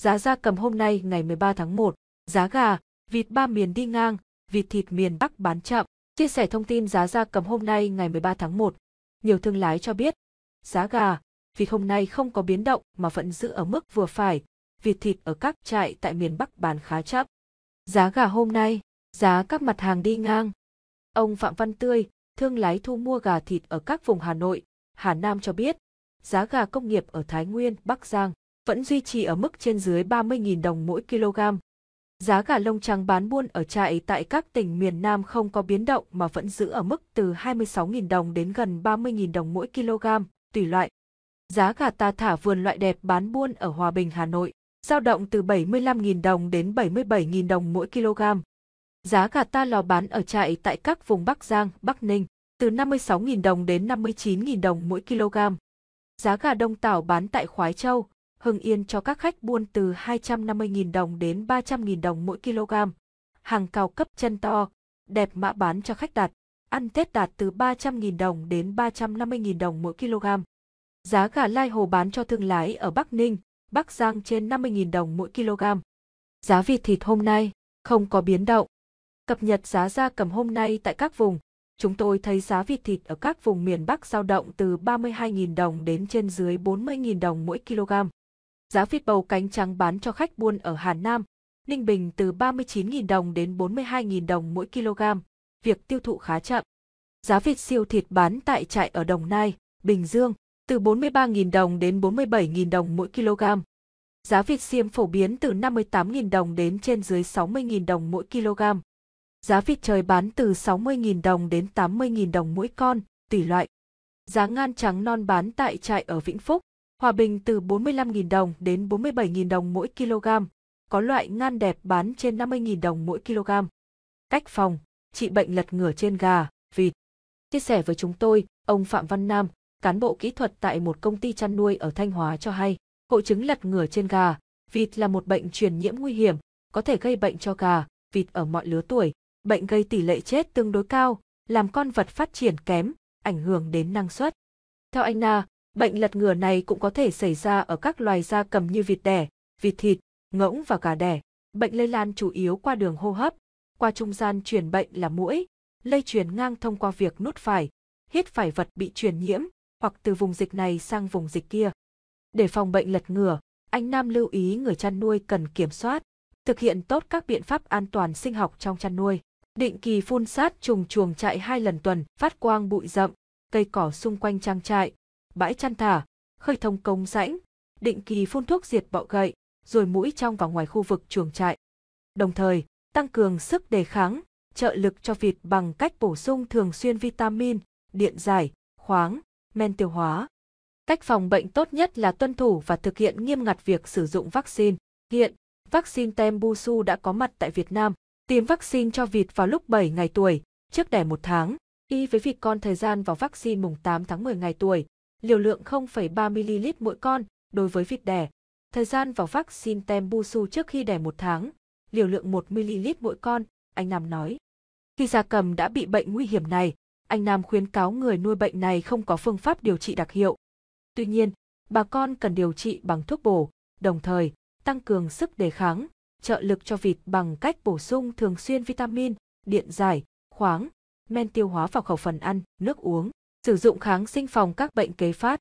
Giá gia cầm hôm nay ngày 13 tháng 1, giá gà, vịt ba miền đi ngang, vịt thịt miền Bắc bán chậm. Chia sẻ thông tin giá gia cầm hôm nay ngày 13 tháng 1, nhiều thương lái cho biết giá gà, vịt hôm nay không có biến động mà vẫn giữ ở mức vừa phải, vịt thịt ở các trại tại miền Bắc bán khá chậm. Giá gà hôm nay, giá các mặt hàng đi ngang. Ông Phạm Văn Tươi, thương lái thu mua gà thịt ở các vùng Hà Nội, Hà Nam cho biết, giá gà công nghiệp ở Thái Nguyên, Bắc Giang vẫn duy trì ở mức trên dưới 30.000 đồng mỗi kg. Giá gà lông trắng bán buôn ở trại tại các tỉnh miền Nam không có biến động mà vẫn giữ ở mức từ 26.000 đồng đến gần 30.000 đồng mỗi kg, tùy loại. Giá gà ta thả vườn loại đẹp bán buôn ở Hòa Bình, Hà Nội, giao động từ 75.000 đồng đến 77.000 đồng mỗi kg. Giá gà ta lò bán ở trại tại các vùng Bắc Giang, Bắc Ninh, từ 56.000 đồng đến 59.000 đồng mỗi kg. Giá gà đông tảo bán tại Khoái Châu, Hưng Yên cho các khách buôn từ 250.000 đồng đến 300.000 đồng mỗi kg. Hàng cao cấp chân to, đẹp mã bán cho khách đặt, ăn Tết đạt từ 300.000 đồng đến 350.000 đồng mỗi kg. Giá gà lai hồ bán cho thương lái ở Bắc Ninh, Bắc Giang trên 50.000 đồng mỗi kg. Giá vịt thịt hôm nay không có biến động. Cập nhật giá gia cầm hôm nay tại các vùng. Chúng tôi thấy giá vịt thịt ở các vùng miền Bắc dao động từ 32.000 đồng đến trên dưới 40.000 đồng mỗi kg. Giá vịt bầu cánh trắng bán cho khách buôn ở Hà Nam, Ninh Bình từ 39.000 đồng đến 42.000 đồng mỗi kg, việc tiêu thụ khá chậm. Giá vịt siêu thịt bán tại trại ở Đồng Nai, Bình Dương từ 43.000 đồng đến 47.000 đồng mỗi kg. Giá vịt xiêm phổ biến từ 58.000 đồng đến trên dưới 60.000 đồng mỗi kg. Giá vịt trời bán từ 60.000 đồng đến 80.000 đồng mỗi con, tùy loại. Giá ngan trắng non bán tại trại ở Vĩnh Phúc Hòa bình từ 45.000 đồng đến 47.000 đồng mỗi kg, có loại ngan đẹp bán trên 50.000 đồng mỗi kg. Cách phòng, trị bệnh lật ngửa trên gà, vịt. Chia sẻ với chúng tôi, ông Phạm Văn Nam, cán bộ kỹ thuật tại một công ty chăn nuôi ở Thanh Hóa cho hay, hội chứng lật ngửa trên gà, vịt là một bệnh truyền nhiễm nguy hiểm, có thể gây bệnh cho gà, vịt ở mọi lứa tuổi. Bệnh gây tỷ lệ chết tương đối cao, làm con vật phát triển kém, ảnh hưởng đến năng suất. Theo anh Na, Bệnh lật ngửa này cũng có thể xảy ra ở các loài da cầm như vịt đẻ, vịt thịt, ngỗng và gà đẻ. Bệnh lây lan chủ yếu qua đường hô hấp, qua trung gian truyền bệnh là mũi, lây truyền ngang thông qua việc nuốt phải, hít phải vật bị truyền nhiễm hoặc từ vùng dịch này sang vùng dịch kia. Để phòng bệnh lật ngửa, anh Nam lưu ý người chăn nuôi cần kiểm soát, thực hiện tốt các biện pháp an toàn sinh học trong chăn nuôi, định kỳ phun sát trùng chuồng trại hai lần tuần, phát quang bụi rậm, cây cỏ xung quanh trang trại, bãi chăn thả, khơi thông công rãnh, định kỳ phun thuốc diệt bọ gậy, rồi mũi trong và ngoài khu vực chuồng trại. Đồng thời, tăng cường sức đề kháng, trợ lực cho vịt bằng cách bổ sung thường xuyên vitamin, điện giải, khoáng, men tiêu hóa. Cách phòng bệnh tốt nhất là tuân thủ và thực hiện nghiêm ngặt việc sử dụng vaccine. Hiện, vaccine Tembusu đã có mặt tại Việt Nam. Tiêm vaccine cho vịt vào lúc 7 ngày tuổi, trước đẻ một tháng, y với vịt con thời gian vào vaccine mùng 8 tháng 10 ngày tuổi, liều lượng 0,3ml mỗi con đối với vịt đẻ. Thời gian vào vaccine Tembusu trước khi đẻ một tháng, liều lượng 1ml mỗi con, anh Nam nói. Khi gia cầm đã bị bệnh nguy hiểm này, anh Nam khuyến cáo người nuôi bệnh này không có phương pháp điều trị đặc hiệu. Tuy nhiên, bà con cần điều trị bằng thuốc bổ, đồng thời tăng cường sức đề kháng, trợ lực cho vịt bằng cách bổ sung thường xuyên vitamin, điện giải, khoáng, men tiêu hóa vào khẩu phần ăn, nước uống sử dụng kháng sinh phòng các bệnh kế phát